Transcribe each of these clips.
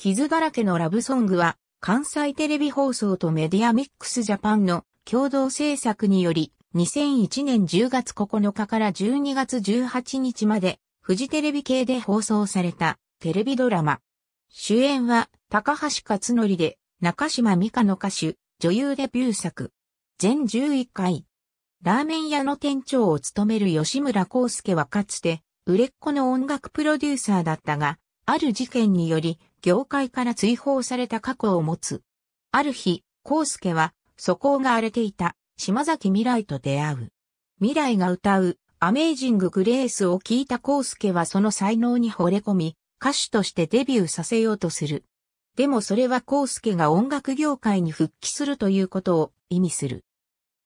傷だらけのラブソングは、関西テレビ放送とメディアミックスジャパンの共同制作により、2001年10月9日から12月18日まで、フジテレビ系で放送されたテレビドラマ。主演は高橋克典で、中島美香の歌手、女優デビュー作。全11回。ラーメン屋の店長を務める吉村康介はかつて、売れっ子の音楽プロデューサーだったが、ある事件により、業界から追放された過去を持つ。ある日、康介は、素行が荒れていた、島崎未来と出会う。未来が歌う、アメイジング・グレースを聞いた康介はその才能に惚れ込み、歌手としてデビューさせようとする。でもそれは康介が音楽業界に復帰するということを意味する。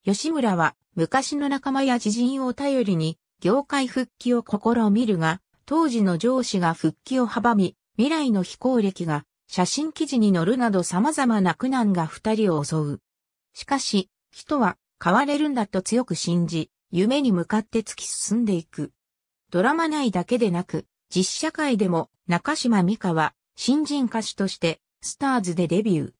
吉村は昔の仲間や知人を頼りに業界復帰を試みるが、当時の上司が復帰を阻み、未来の飛行歴が写真記事に載るなど様々な苦難が二人を襲う。しかし、人は変われるんだと強く信じ、夢に向かって突き進んでいく。ドラマ内だけでなく、実社会でも中島美香は新人歌手としてスターズでデビュー。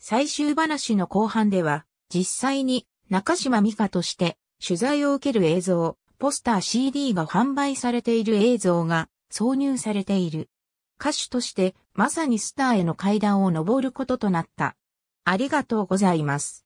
最終話の後半では、実際に中島美香として取材を受ける映像、ポスター CD が販売されている映像が挿入されている。歌手としてまさにスターへの階段を登ることとなった。ありがとうございます。